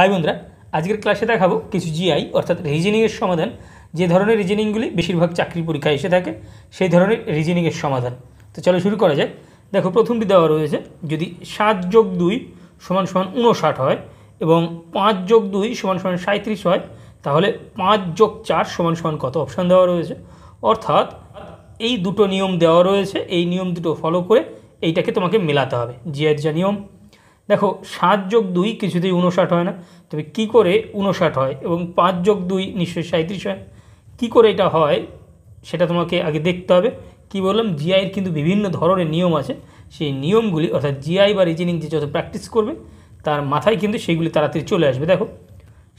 high বন্ধুরা আজকের ক্লাসে দেখাবো কিছু জিআই অর্থাৎ রিজেনিংয়ের সমাধান যে ধরনের রিজেনিংগুলি বেশিরভাগ চাকরি পরীক্ষায় এসে থাকে সেই ধরনের রিজেনিংয়ের সমাধান তো চলো শুরু করা যায় দেখো প্রথমটি দেওয়া রয়েছে যদি সাত যোগ দুই সমান সমান উনষাট হয় এবং পাঁচ যোগ দুই সমান সমান সাঁত্রিশ হয় তাহলে পাঁচ যোগ চার সমান সমান কত অপশান দেওয়া রয়েছে অর্থাৎ এই দুটো নিয়ম দেওয়া রয়েছে এই নিয়ম দুটো ফলো করে এইটাকে তোমাকে মেলাতে হবে জিআইয়ের যা নিয়ম দেখো সাত যোগ দুই কিছুতেই উনষাট হয় না তবে কি করে উনষাট হয় এবং পাঁচ যোগ দুই নিশ্চয়ই সাঁত্রিশ হয় কী করে এটা হয় সেটা তোমাকে আগে দেখতে হবে কি বললাম জিআইয়ের কিন্তু বিভিন্ন ধরনের নিয়ম আছে সেই নিয়মগুলি অর্থাৎ জিআই বা রিজিনিং যে যত প্র্যাকটিস করবে তার মাথায় কিন্তু সেইগুলি তাড়াতাড়ি চলে আসবে দেখো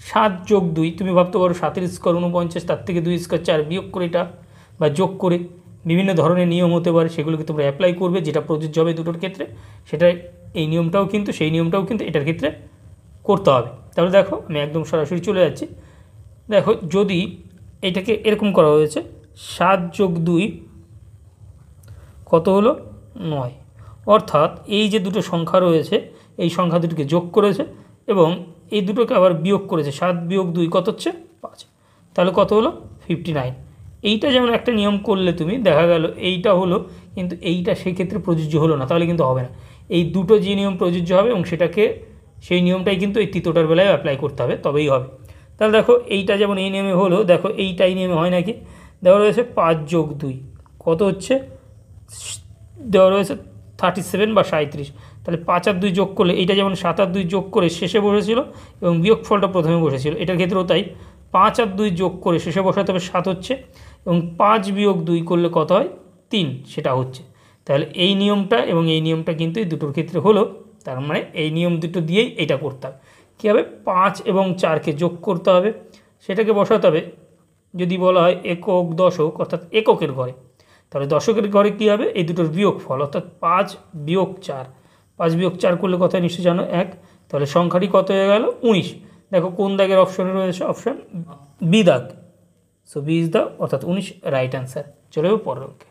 সাত যোগ দুই তুমি ভাবতে পারো সাতের স্কোয়ার উনপঞ্চাশ তার থেকে দুই স্কোয়ার চার বিয়োগ করে এটা বা যোগ করে বিভিন্ন ধরনের নিয়ম হতে পারে সেগুলোকে তোমরা অ্যাপ্লাই করবে যেটা প্রযোজ্য হবে দুটোর ক্ষেত্রে সেটাই এই নিয়মটাও কিন্তু সেই নিয়মটাও কিন্তু এটার ক্ষেত্রে করতে হবে তাহলে দেখো আমি একদম সরাসরি চলে যাচ্ছি দেখো যদি এটাকে এরকম করা হয়েছে সাত যোগ দুই কত হলো নয় অর্থাৎ এই যে দুটো সংখ্যা রয়েছে এই সংখ্যা দুটোকে যোগ করেছে এবং এই দুটোকে আবার বিয়োগ করেছে সাত বিয়োগ দুই কত হচ্ছে পাঁচ তাহলে কত হলো ফিফটি নাইন এইটা যেমন একটা নিয়ম করলে তুমি দেখা গেল এইটা হলো কিন্তু এইটা সেক্ষেত্রে প্রযোজ্য হলো না তাহলে কিন্তু হবে না এই দুটো যে নিয়ম প্রযোজ্য হবে এবং সেটাকে সেই নিয়মটাই কিন্তু এই তিতোটার বেলায় অ্যাপ্লাই করতে হবে তবেই হবে তাহলে দেখো এইটা যেমন এই নিয়মে হলো দেখো এইটাই নিয়মে হয় নাকি দেওয়া রয়েছে পাঁচ যোগ দুই কত হচ্ছে দেওয়া রয়েছে থার্টি সেভেন বা সাঁত্রিশ তাহলে পাঁচ আর দুই যোগ করলে এইটা যেমন সাত আর দুই যোগ করে শেষে বসেছিল এবং বিয়োগফলটা প্রথমে বসেছিল এটার ক্ষেত্রেও তাই পাঁচ আর দুই যোগ করে শেষে বসাতে হবে সাত হচ্ছে এবং পাঁচ বিয়োগ দুই করলে কত হয় তিন সেটা হচ্ছে তাহলে এই নিয়মটা এবং এই নিয়মটা কিন্তু এই দুটোর ক্ষেত্রে হলো তার মানে এই নিয়ম দুটো দিয়েই এটা করতে হবে কী হবে পাঁচ এবং চারকে যোগ করতে হবে সেটাকে বসাতে হবে যদি বলা হয় একক দশক অর্থাৎ এককের ঘরে তাহলে দশকের ঘরে কী হবে এই দুটোর বিয়োগ ফল অর্থাৎ পাঁচ বিয়োগ চার পাঁচ বিয়োগ চার করলে কথা নিশ্চয়ই জানো এক তাহলে সংখ্যাটি কত হয়ে গেল উনিশ দেখো কোন দাগের অপশনে রয়েছে অপশান বি দাগ সো বি ইজ দা অর্থাৎ উনিশ রাইট অ্যান্সার চলে যাবো পরের অঙ্কে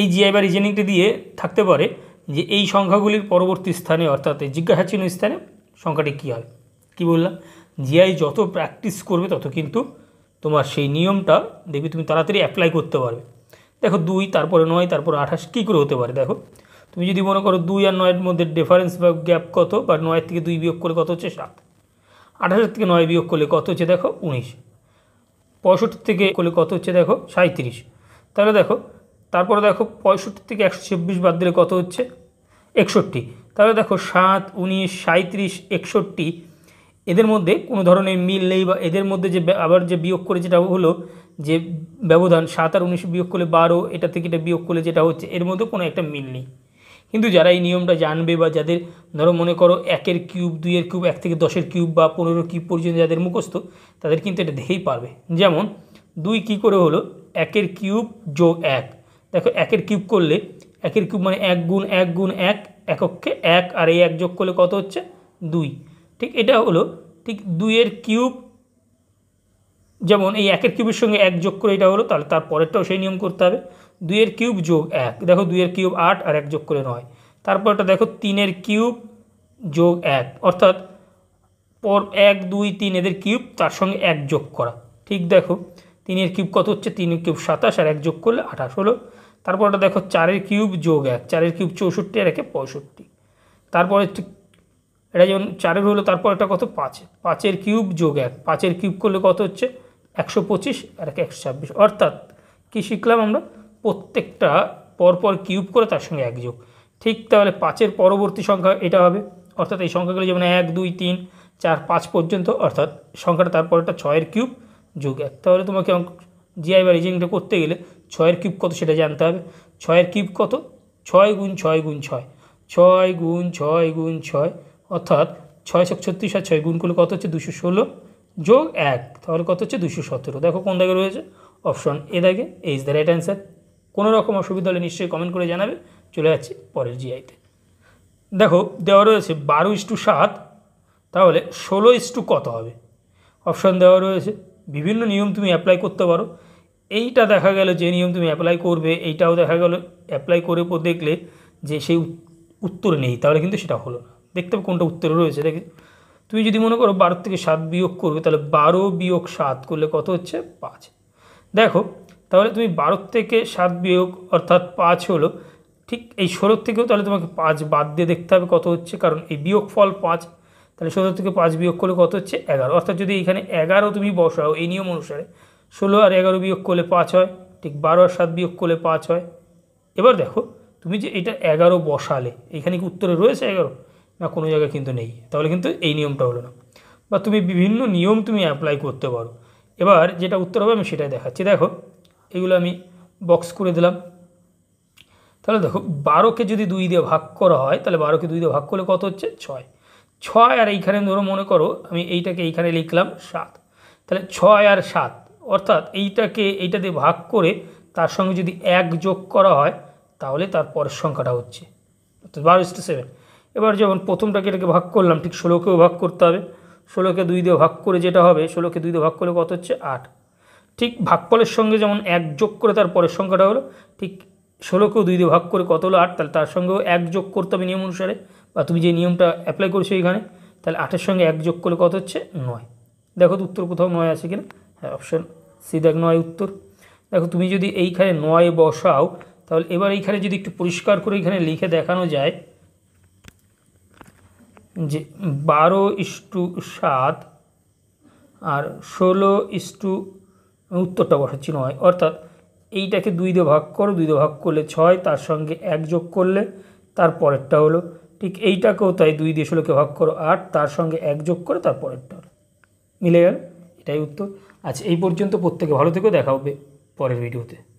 এই জিআই বা রিজেনিংটি দিয়ে থাকতে পারে যে এই সংখ্যাগুলির পরবর্তী স্থানে অর্থাৎ জিজ্ঞাসা চিহ্ন স্থানে সংখ্যাটি কী হয় কি বললাম জিআই যত প্র্যাকটিস করবে তত কিন্তু তোমার সেই নিয়মটা দেখবি তুমি তাড়াতাড়ি অ্যাপ্লাই করতে পারবে দেখো দুই তারপরে নয় তারপরে আঠাশ কী করে হতে পারে দেখো তুমি যদি মনে করো দুই আর নয়ের মধ্যে ডিফারেন্স বা গ্যাপ কত বা নয়ের থেকে দুই বিয়োগ করলে কত হচ্ছে সাত আঠাশের থেকে নয় বিয়োগ করলে কত হচ্ছে দেখো উনিশ পঁয়ষট্টি থেকে করলে কত হচ্ছে দেখো সাঁত্রিশ তাহলে দেখো তারপরে দেখো পঁয়ষট্টি থেকে একশো ছাব্বিশ বাদ দিলে কত হচ্ছে একষট্টি তাহলে দেখো সাত উনিশ সাঁত্রিশ একষট্টি এদের মধ্যে কোনো ধরনের মিল নেই বা এদের মধ্যে যে আবার যে বিয়োগ করে যেটা হলো যে ব্যবধান সাত আর উনিশ বিয়োগ করলে বারো এটা থেকে এটা বিয়োগ করলে যেটা হচ্ছে এর মধ্যে কোনো একটা মিল নেই কিন্তু যারা এই নিয়মটা জানবে বা যাদের ধরো মনে করো একের কিউব দুইয়ের কিউব এক থেকে দশের কিউব বা পনেরো কিউব পর্যন্ত যাদের মুখস্থ তাদের কিন্তু এটা দেখেই পারবে যেমন দুই কি করে হলো একের কিউব যোগ এক দেখো একের কিউব করলে একের কিউব মানে এক গুণ এক গুণ এক এককে এক আর এই এক যোগ করলে কত হচ্ছে দুই ঠিক এটা হলো ঠিক দুইয়ের কিউব যেমন এই একের কিউবের সঙ্গে এক যোগ করে এটা হলো তাহলে তার পরেরটাও সেই নিয়ম করতে হবে দুইয়ের কিউব যোগ এক দেখো দুইয়ের কিউব আট আর এক যোগ করে নয় তারপরটা দেখো তিনের কিউব যোগ এক অর্থাৎ পর এক দুই তিন এদের কিউব তার সঙ্গে এক যোগ করা ঠিক দেখো তিনের কিউব কত হচ্ছে তিনের কিউব সাতাশ আর এক যোগ করলে আঠাশ হলো ওটা দেখো চারের কিউব যোগ এক চারের কিউব চৌষট্টি আর একে পঁয়ষট্টি তারপরে এটা যেমন চারের হলো তারপর এটা কত পাঁচ পাঁচের কিউব যোগ এক পাঁচের কিউব করলে কত হচ্ছে একশো পঁচিশ আর এক একশো ছাব্বিশ অর্থাৎ কী শিখলাম আমরা প্রত্যেকটা পরপর কিউব করে তার সঙ্গে এক যোগ ঠিক তাহলে পাঁচের পরবর্তী সংখ্যা এটা হবে অর্থাৎ এই সংখ্যাগুলো যেমন এক দুই তিন চার পাঁচ পর্যন্ত অর্থাৎ সংখ্যাটা তারপর একটা ছয়ের কিউব যোগ এক তাহলে তোমাকে অঙ্ক জিআই বা রিজিংটা করতে গেলে ছয়ের কিউব কত সেটা জানতে হবে ছয়ের কিউব কত ছয় গুণ ছয় গুণ ছয় ছয় গুণ ছয় গুণ ছয় অর্থাৎ ছয় শো ছত্রিশ আর ছয় গুণ করলে কত হচ্ছে দুশো ষোলো যোগ এক তাহলে কত হচ্ছে দুশো সতেরো দেখো কোন দাগে রয়েছে অপশন এ দাগে এইচ দ্য রাইট অ্যান্সার কোনো রকম অসুবিধা হলে নিশ্চয়ই কমেন্ট করে জানাবে চলে যাচ্ছে পরের জিআইতে দেখো দেওয়া রয়েছে বারো ইস টু সাত তাহলে ষোলো ইস টু কত হবে অপশন দেওয়া রয়েছে বিভিন্ন নিয়ম তুমি অ্যাপ্লাই করতে পারো এইটা দেখা গেল যে নিয়ম তুমি অ্যাপ্লাই করবে এইটাও দেখা গেল অ্যাপ্লাই করে দেখলে যে সেই উত্তর নেই তাহলে কিন্তু সেটা হলো না দেখতে হবে কোনটা উত্তর রয়েছে দেখে তুমি যদি মনে করো বারো থেকে সাত বিয়োগ করবে তাহলে বারো বিয়োগ সাত করলে কত হচ্ছে পাঁচ দেখো তাহলে তুমি বারো থেকে সাত বিয়োগ অর্থাৎ পাঁচ হলো ঠিক এই ষোলোর থেকেও তাহলে তোমাকে পাঁচ বাদ দিয়ে দেখতে হবে কত হচ্ছে কারণ এই বিয়োগ ফল পাঁচ তাহলে সতেরো থেকে পাঁচ বিয়োগ করলে কত হচ্ছে এগারো অর্থাৎ যদি এখানে এগারো তুমি বসাও এই নিয়ম অনুসারে ষোলো আর এগারো বিয়োগ করলে পাঁচ হয় ঠিক বারো আর সাত বিয়োগ করলে পাঁচ হয় এবার দেখো তুমি যে এটা এগারো বসালে এখানে কি উত্তরে রয়েছে এগারো না কোনো জায়গায় কিন্তু নেই তাহলে কিন্তু এই নিয়মটা হলো না বা তুমি বিভিন্ন নিয়ম তুমি অ্যাপ্লাই করতে পারো এবার যেটা উত্তর হবে আমি সেটাই দেখাচ্ছি দেখো এগুলো আমি বক্স করে দিলাম তাহলে দেখো বারোকে যদি দুই দিয়ে ভাগ করা হয় তাহলে বারোকে দুই দিয়ে ভাগ করলে কত হচ্ছে ছয় ছয় আর এইখানে ধরো মনে করো আমি এইটাকে এইখানে লিখলাম সাত তাহলে ছয় আর সাত অর্থাৎ এইটাকে এইটাতে ভাগ করে তার সঙ্গে যদি এক যোগ করা হয় তাহলে তার পরের সংখ্যাটা হচ্ছে অর্থাৎ বারো ইস্টু সেভেন এবার যেমন প্রথমটাকে এটাকে ভাগ করলাম ঠিক ষোলোকেও ভাগ করতে হবে ষোলোকে দুই দিয়ে ভাগ করে যেটা হবে ষোলোকে দুই দিয়ে ভাগ করলে কত হচ্ছে আট ঠিক ভাগফলের সঙ্গে যেমন এক যোগ করে তার পরের সংখ্যাটা হলো ঠিক ষোলোকেও দুই দিয়ে ভাগ করে কত হলো আট তাহলে তার সঙ্গেও এক যোগ করতে হবে নিয়ম অনুসারে বা তুমি যে নিয়মটা অ্যাপ্লাই করছো এখানে তাহলে আটের সঙ্গে এক যোগ করলে কত হচ্ছে নয় দেখো তো উত্তর কোথাও নয় আছে কিনা হ্যাঁ অপশান সি দেখ নয় উত্তর দেখো তুমি যদি এইখানে নয় বসাও তাহলে এবার এইখানে যদি একটু পরিষ্কার করে এখানে লিখে দেখানো যায় যে বারো ইস্টু সাত আর ষোলো ইস্টু উত্তরটা বসাচ্ছি নয় অর্থাৎ এইটাকে দুই দিয়ে ভাগ করো দুই দিয়ে ভাগ করলে ছয় তার সঙ্গে এক যোগ করলে তার পরেরটা হলো ঠিক এইটাকেও তাই দুই দিয়ে ষোলোকে ভাগ করো আট তার সঙ্গে এক যোগ করে তারপরেরটা মিলে গেল এটাই উত্তর আচ্ছা এই পর্যন্ত প্রত্যেকে ভালো থেকেও দেখা হবে পরের ভিডিওতে